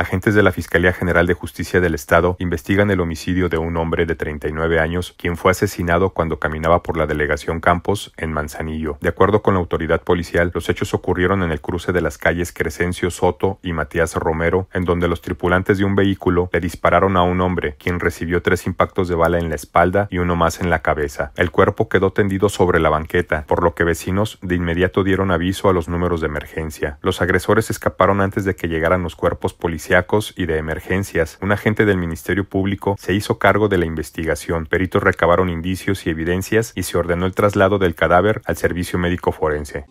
Agentes de la Fiscalía General de Justicia del Estado investigan el homicidio de un hombre de 39 años, quien fue asesinado cuando caminaba por la delegación Campos en Manzanillo. De acuerdo con la autoridad policial, los hechos ocurrieron en el cruce de las calles Crescencio Soto y Matías Romero, en donde los tripulantes de un vehículo le dispararon a un hombre, quien recibió tres impactos de bala en la espalda y uno más en la cabeza. El cuerpo quedó tendido sobre la banqueta, por lo que vecinos de inmediato dieron aviso a los números de emergencia. Los agresores escaparon antes de que llegaran los cuerpos policiales y de emergencias, un agente del Ministerio Público se hizo cargo de la investigación, peritos recabaron indicios y evidencias y se ordenó el traslado del cadáver al servicio médico forense.